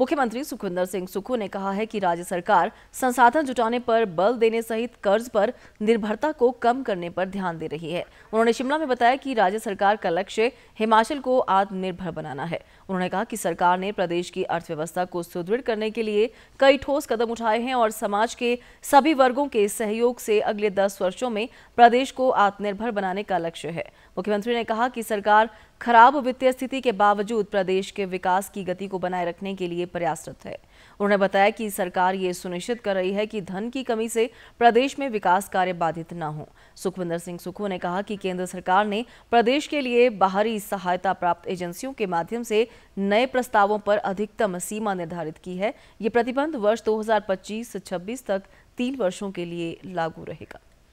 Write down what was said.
मुख्यमंत्री सुखविंदर सिंह सुक्खू ने कहा है कि राज्य सरकार संसाधन जुटाने पर बल देने सहित कर्ज पर निर्भरता को कम करने पर ध्यान दे रही है उन्होंने शिमला में बताया कि राज्य सरकार का लक्ष्य हिमाचल को आत्मनिर्भर बनाना है उन्होंने कहा कि सरकार ने प्रदेश की अर्थव्यवस्था को सुदृढ़ करने के लिए कई ठोस कदम उठाए हैं और समाज के सभी वर्गों के सहयोग से अगले दस वर्षो में प्रदेश को आत्मनिर्भर बनाने का लक्ष्य है मुख्यमंत्री ने कहा कि सरकार खराब वित्तीय स्थिति के बावजूद प्रदेश के विकास की गति को बनाए रखने के लिए प्रयासरत है उन्होंने बताया कि सरकार ये सुनिश्चित कर रही है कि धन की कमी से प्रदेश में विकास कार्य बाधित न हो सुखविंदर सिंह सुखू ने कहा कि केंद्र सरकार ने प्रदेश के लिए बाहरी सहायता प्राप्त एजेंसियों के माध्यम से नए प्रस्तावों पर अधिकतम सीमा निर्धारित की है ये प्रतिबंध वर्ष दो हजार तक तीन वर्षों के लिए लागू रहेगा